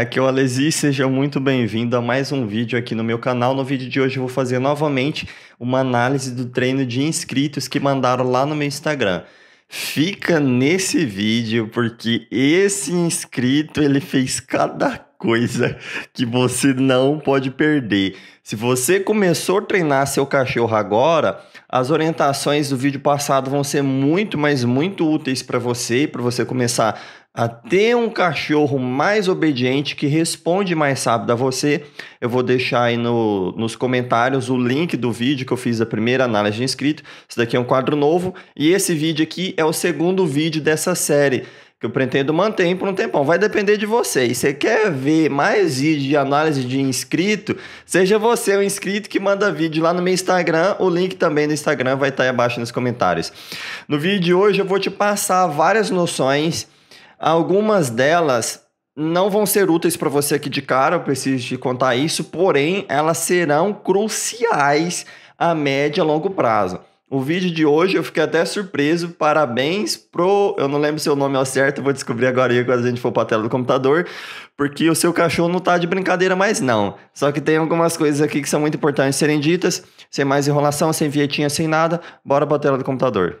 Aqui é o Alesi, seja muito bem-vindo a mais um vídeo aqui no meu canal. No vídeo de hoje eu vou fazer novamente uma análise do treino de inscritos que mandaram lá no meu Instagram. Fica nesse vídeo porque esse inscrito ele fez cada coisa que você não pode perder. Se você começou a treinar seu cachorro agora, as orientações do vídeo passado vão ser muito, mas muito úteis para você, para você começar até um cachorro mais obediente que responde mais rápido a você. Eu vou deixar aí no, nos comentários o link do vídeo que eu fiz a primeira análise de inscrito. Isso daqui é um quadro novo e esse vídeo aqui é o segundo vídeo dessa série que eu pretendo manter por um tempão. Vai depender de você. E você quer ver mais vídeo de análise de inscrito? Seja você o inscrito que manda vídeo lá no meu Instagram. O link também do Instagram vai estar aí abaixo nos comentários. No vídeo de hoje eu vou te passar várias noções Algumas delas não vão ser úteis para você aqui de cara, eu preciso te contar isso, porém elas serão cruciais a média e longo prazo. O vídeo de hoje eu fiquei até surpreso. Parabéns pro. Eu não lembro seu é nome ao certo, vou descobrir agora aí quando a gente for pra tela do computador. Porque o seu cachorro não tá de brincadeira mais, não. Só que tem algumas coisas aqui que são muito importantes serem ditas. Sem mais enrolação, sem vietinha, sem nada. Bora pra tela do computador.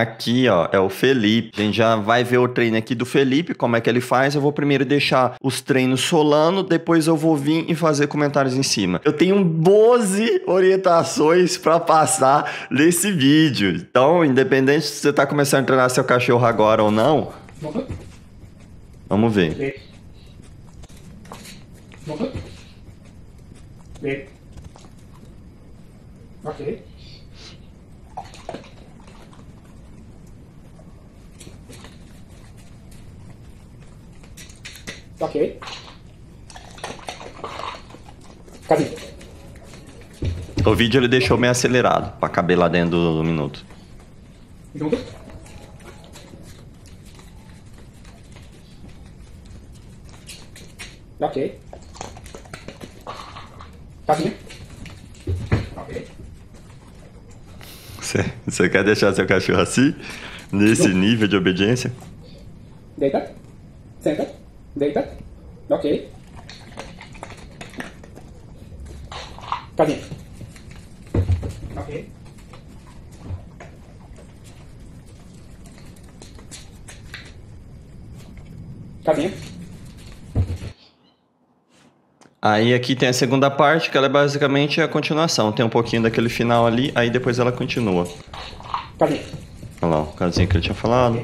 Aqui, ó, é o Felipe. A gente já vai ver o treino aqui do Felipe, como é que ele faz. Eu vou primeiro deixar os treinos solando, depois eu vou vir e fazer comentários em cima. Eu tenho 12 orientações para passar nesse vídeo. Então, independente se você tá começando a treinar seu cachorro agora ou não, vamos ver. Ok. Ok. Cadê? O vídeo ele deixou meio acelerado pra caber lá dentro do minuto. Junto? Ok. Cadê? Tá né? Ok. Você quer deixar seu cachorro assim? Nesse nível de obediência? Deita. Cadê? Tá ok. Cadê? Tá aí aqui tem a segunda parte, que ela é basicamente a continuação. Tem um pouquinho daquele final ali, aí depois ela continua. Cadê? Tá Olha lá, o casinho que ele tinha falado.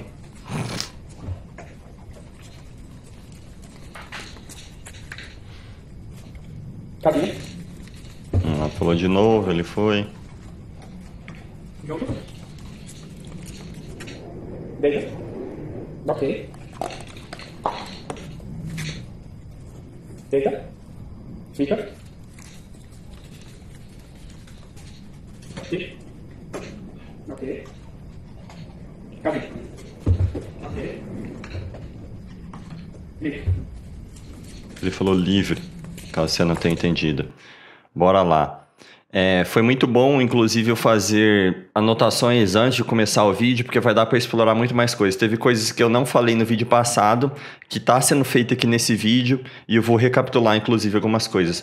de novo, ele foi. Deita. Ok. Deita. Fica. Fica. Ok. Ok. Ele falou livre, caso você não tenha entendido. Bora lá. É, foi muito bom, inclusive, eu fazer anotações antes de começar o vídeo, porque vai dar para explorar muito mais coisas. Teve coisas que eu não falei no vídeo passado, que está sendo feito aqui nesse vídeo, e eu vou recapitular, inclusive, algumas coisas.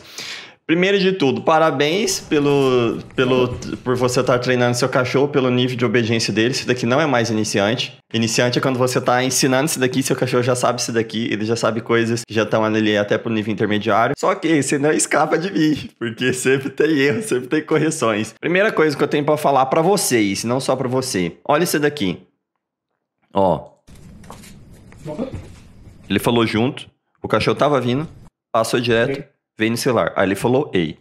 Primeiro de tudo, parabéns pelo, pelo, por você estar tá treinando seu cachorro pelo nível de obediência dele. Isso daqui não é mais iniciante. Iniciante é quando você está ensinando isso daqui, seu cachorro já sabe isso daqui, ele já sabe coisas que já estão ali é até pro nível intermediário. Só que você não escapa de mim, porque sempre tem erro, sempre tem correções. Primeira coisa que eu tenho para falar para vocês, não só para você. Olha isso daqui. Ó. Ele falou junto, o cachorro tava vindo, passou direto Vem no celular. Aí ele falou, ei.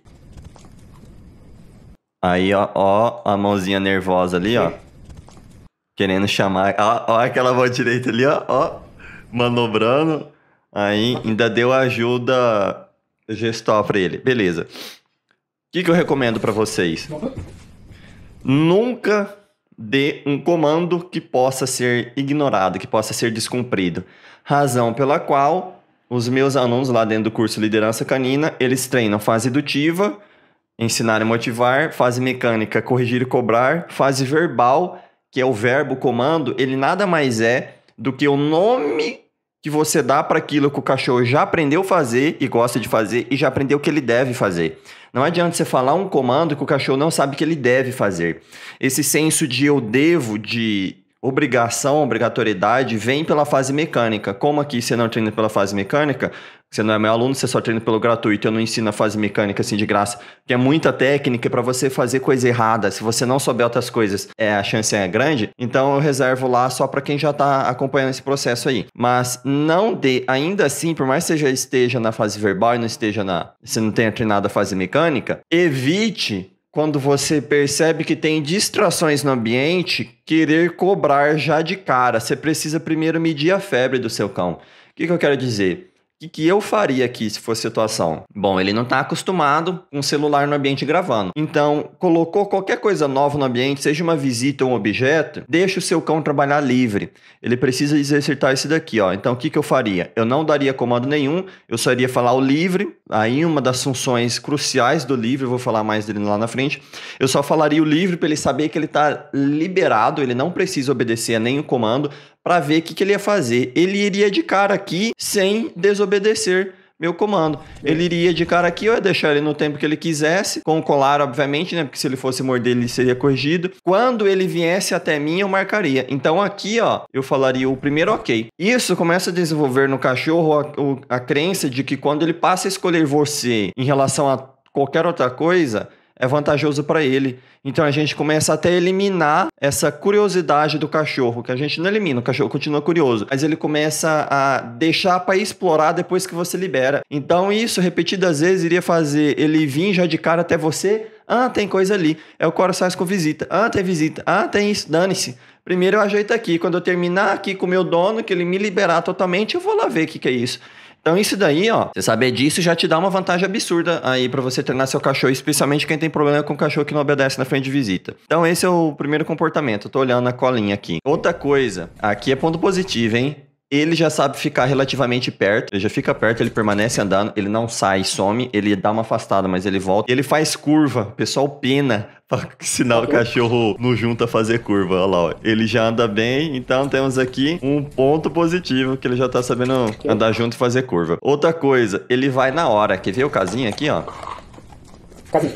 Aí, ó, ó a mãozinha nervosa ali, ó. Querendo chamar. Ó, ó, aquela mão direita ali, ó, ó. Manobrando. Aí ainda deu ajuda gestual pra ele. Beleza. O que, que eu recomendo para vocês? Nunca dê um comando que possa ser ignorado, que possa ser descumprido. Razão pela qual os meus alunos lá dentro do curso Liderança Canina, eles treinam fase edutiva, ensinar e motivar, fase mecânica, corrigir e cobrar, fase verbal, que é o verbo comando, ele nada mais é do que o nome que você dá para aquilo que o cachorro já aprendeu a fazer e gosta de fazer e já aprendeu o que ele deve fazer. Não adianta você falar um comando que o cachorro não sabe que ele deve fazer. Esse senso de eu devo, de obrigação, obrigatoriedade vem pela fase mecânica. Como aqui você não treina pela fase mecânica, você não é meu aluno, você só treina pelo gratuito, eu não ensino a fase mecânica assim de graça, que é muita técnica é para você fazer coisa errada. Se você não souber outras coisas, é a chance é grande. Então eu reservo lá só para quem já está acompanhando esse processo aí. Mas não dê, ainda assim, por mais que você já esteja na fase verbal e não esteja na, você não tenha treinado a fase mecânica, evite quando você percebe que tem distrações no ambiente, querer cobrar já de cara. Você precisa primeiro medir a febre do seu cão. O que, que eu quero dizer? que, que eu faria aqui se fosse situação? Bom, ele não está acostumado com um celular no ambiente gravando. Então, colocou qualquer coisa nova no ambiente, seja uma visita ou um objeto, deixa o seu cão trabalhar livre. Ele precisa exercitar isso daqui, ó. Então, o que, que eu faria? Eu não daria comando nenhum, eu só iria falar o livre. Aí, uma das funções cruciais do livre, eu vou falar mais dele lá na frente. Eu só falaria o livre para ele saber que ele está liberado, ele não precisa obedecer a nenhum comando, para ver o que, que ele ia fazer. Ele iria de cara aqui sem desobedecer meu comando. Ele iria de cara aqui, eu ia deixar ele no tempo que ele quisesse, com o colar, obviamente, né? Porque se ele fosse morder, ele seria corrigido. Quando ele viesse até mim, eu marcaria. Então aqui, ó, eu falaria o primeiro ok. Isso começa a desenvolver no cachorro a, a crença de que quando ele passa a escolher você em relação a qualquer outra coisa, é vantajoso para ele. Então a gente começa até a eliminar essa curiosidade do cachorro, que a gente não elimina, o cachorro continua curioso, mas ele começa a deixar para explorar depois que você libera. Então isso repetidas vezes iria fazer ele vir já de cara até você. Ah, tem coisa ali. É o coração com visita. Ah, tem visita. Ah, tem isso. Dane-se. Primeiro eu ajeito aqui. Quando eu terminar aqui com o meu dono, que ele me liberar totalmente, eu vou lá ver o que, que é isso. Então isso daí, ó, você saber disso já te dá uma vantagem absurda aí para você treinar seu cachorro, especialmente quem tem problema com cachorro que não obedece na frente de visita. Então esse é o primeiro comportamento. Eu tô olhando a colinha aqui. Outra coisa, aqui é ponto positivo, hein? ele já sabe ficar relativamente perto, ele já fica perto, ele permanece andando, ele não sai, some, ele dá uma afastada, mas ele volta. Ele faz curva, o pessoal pena pra sinal o cachorro não junta fazer curva, olha lá, ó. Ele já anda bem, então temos aqui um ponto positivo que ele já tá sabendo andar junto e fazer curva. Outra coisa, ele vai na hora, quer ver o casinho aqui, ó? Casinho.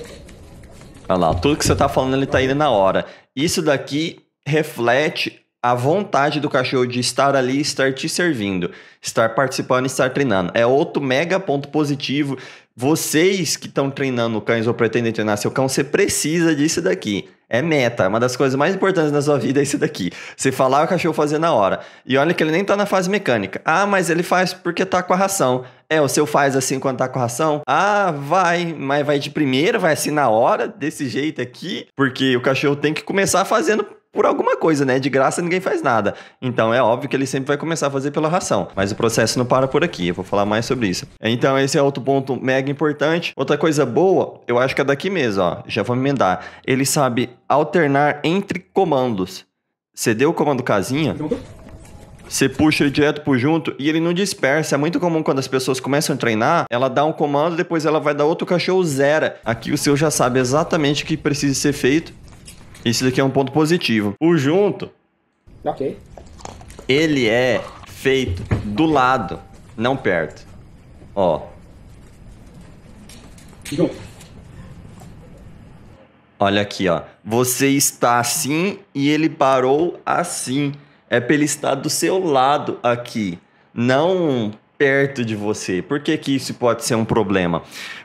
Olha lá, tudo que você tá falando ele tá indo na hora. Isso daqui reflete a vontade do cachorro de estar ali, estar te servindo, estar participando, estar treinando. É outro mega ponto positivo. Vocês que estão treinando cães ou pretendem treinar seu cão, você precisa disso daqui. É meta, é uma das coisas mais importantes na sua vida é isso daqui. Você falar o cachorro fazer na hora. E olha que ele nem tá na fase mecânica. Ah, mas ele faz porque tá com a ração. É, o seu faz assim quando tá com a ração? Ah, vai, mas vai de primeira, vai assim na hora, desse jeito aqui, porque o cachorro tem que começar fazendo por alguma coisa, né? De graça ninguém faz nada. Então é óbvio que ele sempre vai começar a fazer pela ração. Mas o processo não para por aqui. Eu vou falar mais sobre isso. Então esse é outro ponto mega importante. Outra coisa boa, eu acho que é daqui mesmo, ó. Já vou emendar. Ele sabe alternar entre comandos. Você deu o comando casinha. Você puxa ele direto por junto e ele não dispersa. É muito comum quando as pessoas começam a treinar, ela dá um comando, depois ela vai dar outro cachorro zero. Aqui o seu já sabe exatamente o que precisa ser feito isso daqui é um ponto positivo. O junto. Ok. Ele é feito do lado, não perto. Ó. Olha aqui, ó. Você está assim e ele parou assim. É pra ele estar do seu lado aqui. Não perto de você. Por que, que isso pode ser um problema?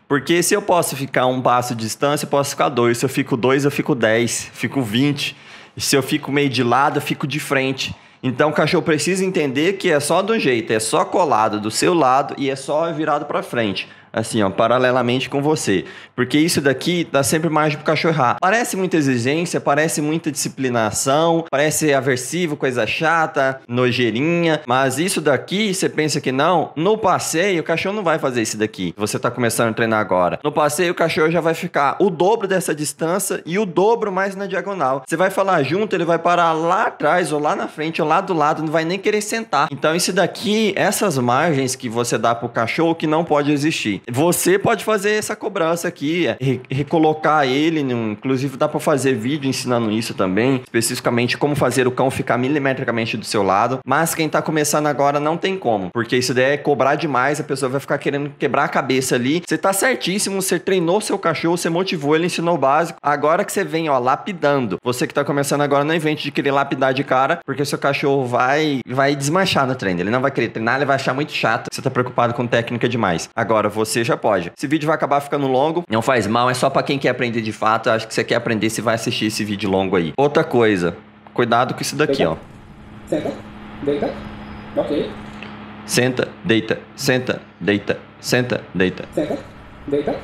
Porque se eu posso ficar um passo de distância, eu posso ficar dois. Se eu fico dois, eu fico dez, fico vinte. Se eu fico meio de lado, eu fico de frente. Então o cachorro precisa entender que é só do jeito, é só colado do seu lado e é só virado para frente assim, ó, paralelamente com você. Porque isso daqui dá sempre margem pro cachorro errar. Parece muita exigência, parece muita disciplinação, parece aversivo, coisa chata, nojeirinha, mas isso daqui, você pensa que não, no passeio o cachorro não vai fazer isso daqui. Você tá começando a treinar agora. No passeio o cachorro já vai ficar o dobro dessa distância e o dobro mais na diagonal. Você vai falar junto, ele vai parar lá atrás ou lá na frente ou lá do lado, não vai nem querer sentar. Então isso daqui, essas margens que você dá pro cachorro que não pode existir você pode fazer essa cobrança aqui, é, recolocar ele, num, inclusive dá para fazer vídeo ensinando isso também, especificamente como fazer o cão ficar milimetricamente do seu lado, mas quem tá começando agora não tem como, porque isso daí é cobrar demais, a pessoa vai ficar querendo quebrar a cabeça ali. Você tá certíssimo, você treinou seu cachorro, você motivou, ele ensinou o básico. Agora que você vem, ó, lapidando. Você que tá começando agora, não invente de querer lapidar de cara, porque seu cachorro vai vai desmanchar no treino. Ele não vai querer treinar, ele vai achar muito chato. Você tá preocupado com técnica demais. Agora, você você já pode. Esse vídeo vai acabar ficando longo, não faz mal, é só para quem quer aprender de fato. Eu acho que você quer aprender, se vai assistir esse vídeo longo aí. Outra coisa, cuidado com isso daqui, ó. Senta, deita, ok. Senta, deita, senta, deita, senta, deita. Senta, deita,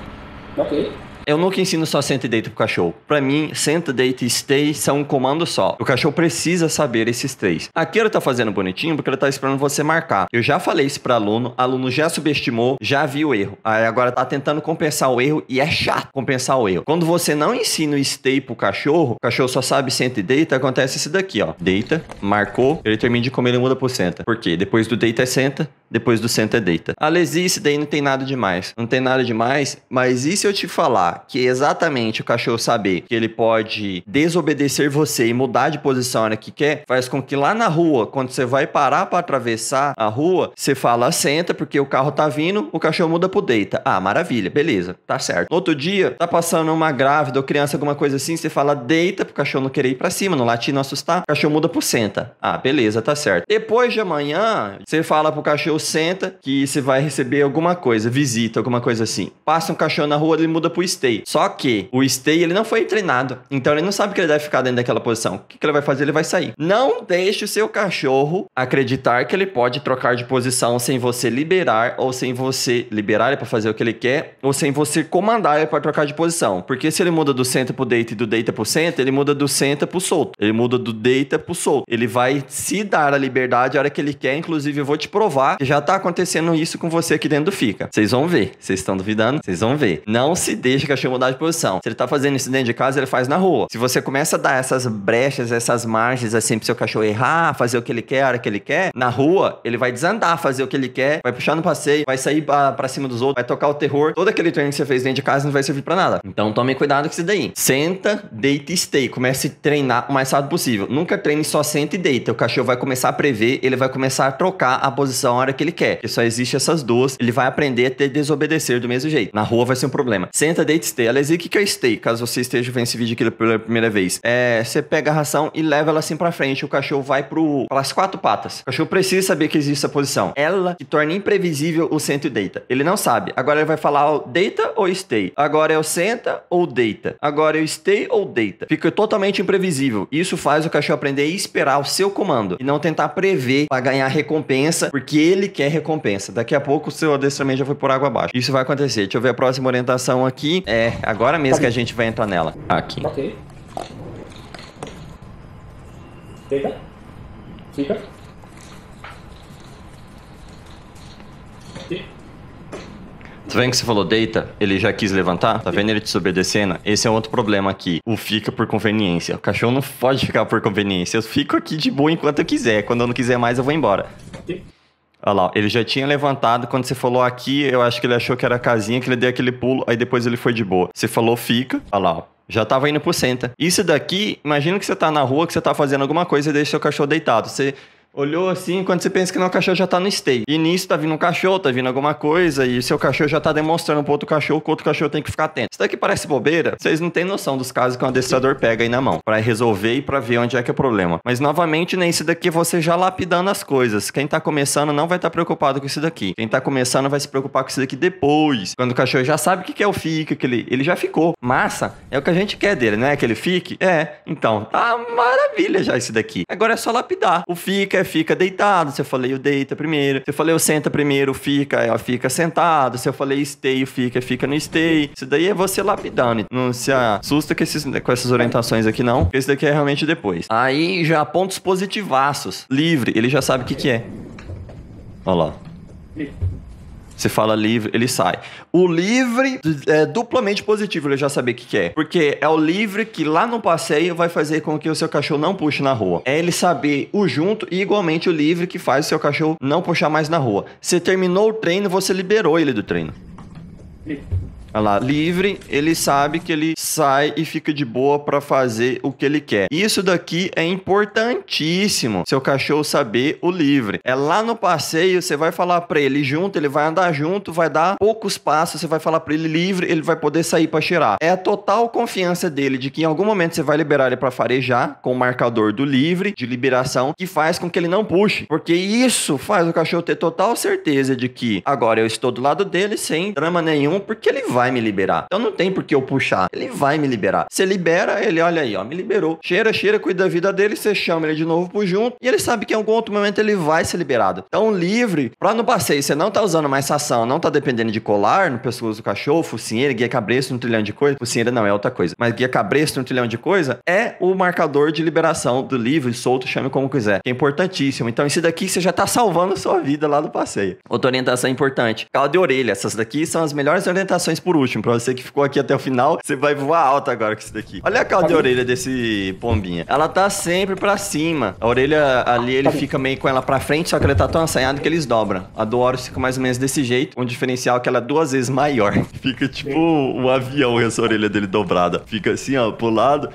ok. Eu nunca ensino só senta e deita pro cachorro. Para mim, senta, deita e stay são um comando só. O cachorro precisa saber esses três. Aqui ele tá fazendo bonitinho porque ele tá esperando você marcar. Eu já falei isso para aluno, aluno já subestimou, já viu o erro. Aí agora tá tentando compensar o erro e é chato compensar o erro. Quando você não ensina o stay pro cachorro, o cachorro só sabe senta e deita, acontece isso daqui, ó. Deita, marcou, ele termina de comer, ele muda pro senta. Por quê? Depois do deita é senta, depois do senta é deita. Alesi, ah, isso daí não tem nada demais. Não tem nada demais, mas e se eu te falar que é exatamente o cachorro saber que ele pode desobedecer você e mudar de posição na hora que quer, faz com que lá na rua, quando você vai parar para atravessar a rua, você fala senta porque o carro tá vindo, o cachorro muda pro deita. Ah, maravilha, beleza, tá certo. No outro dia, tá passando uma grávida ou criança, alguma coisa assim, você fala deita pro cachorro não querer ir pra cima, não latir, não assustar, o cachorro muda pro senta. Ah, beleza, tá certo. Depois de amanhã, você fala pro cachorro senta que você vai receber alguma coisa, visita, alguma coisa assim. Passa um cachorro na rua, ele muda pro stay. Só que o stay, ele não foi treinado. Então ele não sabe que ele deve ficar dentro daquela posição. O que, que ele vai fazer? Ele vai sair. Não deixe o seu cachorro acreditar que ele pode trocar de posição sem você liberar ou sem você liberar ele para fazer o que ele quer ou sem você comandar ele para trocar de posição. Porque se ele muda do senta pro deita e do deita pro centro, ele muda do senta pro solto. Ele muda do deita pro solto. Ele vai se dar a liberdade a hora que ele quer. Inclusive, eu vou te provar que já tá acontecendo isso com você aqui dentro do Fica. Vocês vão ver. Vocês estão duvidando? Vocês vão ver. Não se deixe que eu chamo de posição. Se ele tá fazendo isso dentro de casa, ele faz na rua. Se você começa a dar essas brechas, essas margens assim pro seu cachorro errar, fazer o que ele quer, a hora que ele quer, na rua, ele vai desandar, fazer o que ele quer, vai puxar no passeio, vai sair para cima dos outros, vai tocar o terror. Todo aquele treino que você fez dentro de casa não vai servir para nada. Então tome cuidado com isso daí. Senta, deita e stay. Comece a treinar o mais rápido possível. Nunca treine só senta e deita. O cachorro vai começar a prever, ele vai começar a trocar a posição a hora que ele quer. Porque só existe essas duas. Ele vai aprender a ter desobedecer do mesmo jeito. Na rua vai ser um problema. Senta, deita Late Stay. A o que, é Stay? Caso você esteja vendo esse vídeo aqui pela primeira vez. É, você pega a ração e leva ela assim pra frente. O cachorro vai pro, pelas quatro patas. O cachorro precisa saber que existe essa posição. Ela que torna imprevisível o centro e deita. Ele não sabe. Agora ele vai falar ó, deita ou stay. Agora é o senta ou deita. Agora é o stay ou deita. Fica totalmente imprevisível. Isso faz o cachorro aprender a esperar o seu comando e não tentar prever para ganhar recompensa, porque ele quer recompensa. Daqui a pouco o seu adestramento já foi por água abaixo. Isso vai acontecer. Deixa eu ver a próxima orientação aqui. É, agora mesmo tá que a tá gente vai entrar nela. Aqui. Ok. Deita. Fica. Aqui. Tá vendo que você falou deita? Ele já quis levantar? Tá vendo ele te obedecendo? Esse é outro problema aqui. O fica por conveniência. O cachorro não pode ficar por conveniência. Eu fico aqui de boa enquanto eu quiser. Quando eu não quiser mais, eu vou embora. Aqui. Olha lá, ele já tinha levantado quando você falou aqui, eu acho que ele achou que era a casinha, que ele deu aquele pulo, aí depois ele foi de boa. Você falou fica, olha lá, já tava indo pro senta. Isso daqui, imagina que você tá na rua, que você tá fazendo alguma coisa e deixa seu cachorro deitado. Você Olhou assim, quando você pensa que não, o cachorro já tá no stay. E nisso tá vindo um cachorro, tá vindo alguma coisa, e seu cachorro já tá demonstrando pro outro cachorro que o outro cachorro tem que ficar atento. Isso daqui parece bobeira, vocês não têm noção dos casos que um adestrador pega aí na mão, para resolver e pra ver onde é que é o problema. Mas novamente, nesse daqui você já lapidando as coisas. Quem tá começando não vai estar tá preocupado com isso daqui. Quem tá começando vai se preocupar com isso daqui depois. Quando o cachorro já sabe o que, que é o fica, que ele, ele já ficou. Massa, é o que a gente quer dele, né? Que ele fique? É. Então, tá maravilha já isso daqui. Agora é só lapidar. O fica é fica deitado. Se eu falei o deita primeiro. Se eu falei o senta primeiro, fica, ela fica sentado. Se eu falei stay, fica, fica no stay. Isso daí é você lapidando. Não se assusta com, esses, com essas orientações aqui, não. Esse daqui é realmente depois. Aí já pontos positivaços. Livre, ele já sabe o que, que é. Olha lá. Você fala livre, ele sai. O livre é duplamente positivo, ele já saber o que, que é. Porque é o livre que lá no passeio vai fazer com que o seu cachorro não puxe na rua. É ele saber o junto e igualmente o livre que faz o seu cachorro não puxar mais na rua. Você terminou o treino, você liberou ele do treino. Olha lá, livre, ele sabe que ele sai e fica de boa para fazer o que ele quer. Isso daqui é importantíssimo, seu cachorro saber o livre. É lá no passeio, você vai falar para ele junto, ele vai andar junto, vai dar poucos passos, você vai falar para ele livre, ele vai poder sair para cheirar. É a total confiança dele de que em algum momento você vai liberar ele para farejar com o marcador do livre, de liberação, que faz com que ele não puxe, porque isso faz o cachorro ter total certeza de que agora eu estou do lado dele sem drama nenhum, porque ele vai vai me liberar. Então não tem por que eu puxar. Ele vai me liberar. Você libera, ele olha aí, ó, me liberou. Cheira, cheira, cuida da vida dele, você chama ele de novo pro junto e ele sabe que em algum outro momento ele vai ser liberado. Então livre, pra no passeio você não tá usando mais ação, não tá dependendo de colar no pescoço do cachorro, focinheira, guia cabresto, um trilhão de coisa. Focinheira não, é outra coisa. Mas guia cabresto, um trilhão de coisa é o marcador de liberação do livre, solto, chame como quiser. Que é importantíssimo. Então esse daqui você já tá salvando a sua vida lá no passeio. Outra orientação importante, cala de orelha. Essas daqui são as melhores orientações por último. Pra você que ficou aqui até o final, você vai voar alto agora com isso daqui. Olha a cauda de tá orelha desse pombinha. Ela tá sempre pra cima. A orelha ali, tá ele fica meio com ela pra frente, só que ela tá tão assanhada que eles dobram. A do Horus fica mais ou menos desse jeito. Um diferencial é que ela é duas vezes maior. Fica tipo um avião essa orelha dele dobrada. Fica assim, ó, pro lado.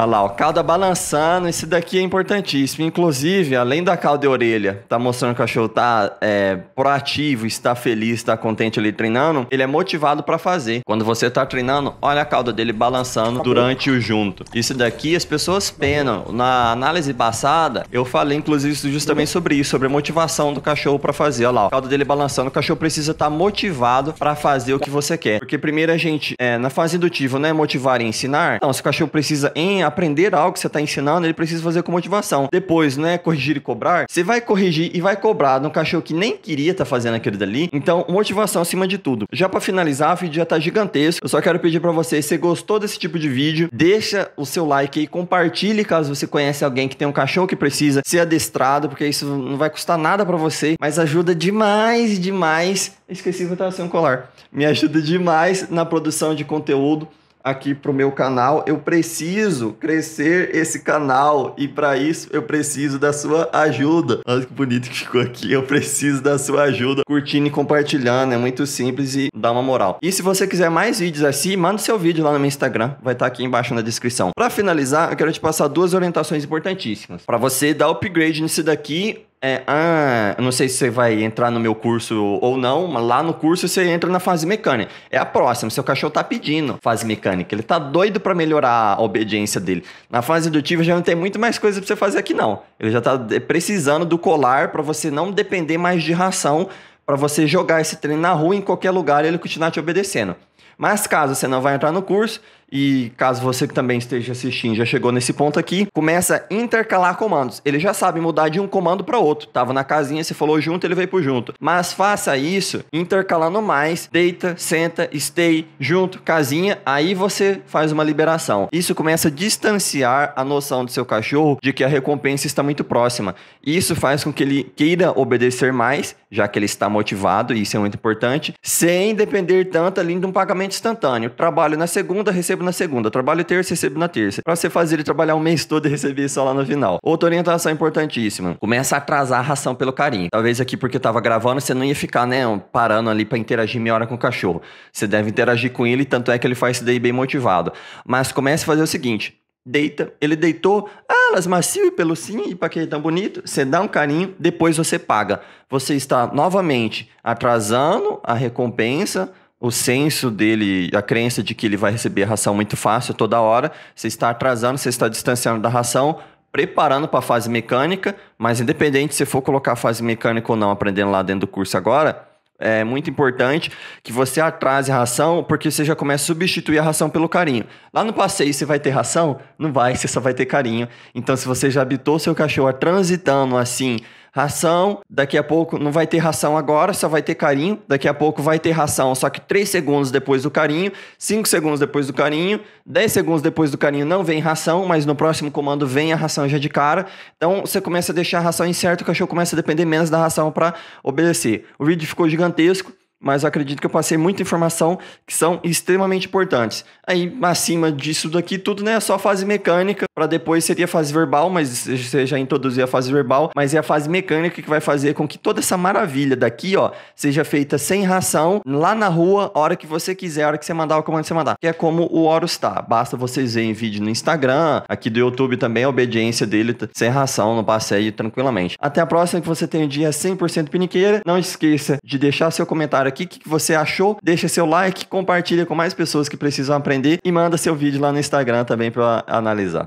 Olha lá, ó, cauda balançando, isso daqui é importantíssimo. Inclusive, além da cauda e orelha, tá mostrando que o cachorro tá é, proativo, está feliz, está contente ali treinando, ele é motivado para fazer. Quando você tá treinando, olha a cauda dele balançando durante o junto. Isso daqui as pessoas penam. Na análise passada, eu falei inclusive justamente sobre isso, sobre a motivação do cachorro para fazer. Olha lá, ó, a cauda dele balançando, o cachorro precisa estar tá motivado para fazer o que você quer. Porque primeiro a gente, é, na fase indutiva, né, motivar e ensinar. Então, se o cachorro precisa em aprender algo que você está ensinando, ele precisa fazer com motivação. Depois, não é corrigir e cobrar, você vai corrigir e vai cobrar num cachorro que nem queria estar tá fazendo aquilo dali. Então, motivação acima de tudo. Já para finalizar, o vídeo já tá gigantesco. Eu só quero pedir para você, se gostou desse tipo de vídeo, deixa o seu like aí, compartilhe caso você conhece alguém que tem um cachorro que precisa ser adestrado, porque isso não vai custar nada para você, mas ajuda demais, demais. Esqueci que eu tava um colar. Me ajuda demais na produção de conteúdo aqui para o meu canal, eu preciso crescer esse canal e para isso eu preciso da sua ajuda. Olha que bonito que ficou aqui, eu preciso da sua ajuda curtindo e compartilhando, é muito simples e dá uma moral. E se você quiser mais vídeos assim, manda seu vídeo lá no meu Instagram, vai estar tá aqui embaixo na descrição. Para finalizar, eu quero te passar duas orientações importantíssimas para você dar upgrade nisso daqui é, ah, não sei se você vai entrar no meu curso ou não, mas lá no curso você entra na fase mecânica. É a próxima, seu cachorro tá pedindo fase mecânica. Ele tá doido para melhorar a obediência dele. Na fase indutiva já não tem muito mais coisa para você fazer aqui não. Ele já tá precisando do colar para você não depender mais de ração, para você jogar esse treino na rua em qualquer lugar e ele continuar te obedecendo. Mas caso você não vai entrar no curso, e caso você que também esteja assistindo já chegou nesse ponto aqui, começa a intercalar comandos. Ele já sabe mudar de um comando para outro. Tava na casinha, você falou junto, ele veio por junto. Mas faça isso intercalando mais, deita, senta, stay, junto, casinha, aí você faz uma liberação. Isso começa a distanciar a noção do seu cachorro de que a recompensa está muito próxima. Isso faz com que ele queira obedecer mais, já que ele está motivado, e isso é muito importante, sem depender tanto ali de um pagamento instantâneo. Trabalho na segunda, recebo recebo na segunda, trabalho terça, recebo na terça. Pra você fazer ele trabalhar um mês todo e receber só lá no final. Outra orientação importantíssima: começa a atrasar a ração pelo carinho. Talvez aqui porque eu tava gravando, você não ia ficar, né, parando ali para interagir meia hora com o cachorro. Você deve interagir com ele, tanto é que ele faz isso daí bem motivado. Mas comece a fazer o seguinte: deita, ele deitou, alas ah, macio e pelucinho, e para que tão bonito, você dá um carinho, depois você paga. Você está novamente atrasando a recompensa o senso dele, a crença de que ele vai receber a ração muito fácil toda hora, você está atrasando, você está distanciando da ração, preparando para a fase mecânica, mas independente se for colocar a fase mecânica ou não, aprendendo lá dentro do curso agora, é muito importante que você atrase a ração, porque você já começa a substituir a ração pelo carinho. Lá no passeio você vai ter ração? Não vai, você só vai ter carinho. Então, se você já habitou seu cachorro transitando assim, ração, daqui a pouco não vai ter ração agora, só vai ter carinho, daqui a pouco vai ter ração, só que 3 segundos depois do carinho, 5 segundos depois do carinho, 10 segundos depois do carinho não vem ração, mas no próximo comando vem a ração já de cara. Então você começa a deixar a ração incerta, o cachorro começa a depender menos da ração para obedecer. O vídeo ficou gigantesco, mas acredito que eu passei muita informação que são extremamente importantes. Aí, acima disso daqui, tudo né, é só fase mecânica, para depois seria fase verbal, mas você já introduziu a fase verbal, mas é a fase mecânica que vai fazer com que toda essa maravilha daqui, ó, seja feita sem ração, lá na rua, a hora que você quiser, a hora que você mandar o comando que você mandar. Que é como o Horus tá. Basta vocês verem vídeo no Instagram, aqui do YouTube também, a obediência dele sem ração no passeio tranquilamente. Até a próxima, que você tenha um dia 100% piniqueira. Não esqueça de deixar seu comentário comentário aqui o que você achou. Deixa seu like, compartilha com mais pessoas que precisam aprender e manda seu vídeo lá no Instagram também para analisar.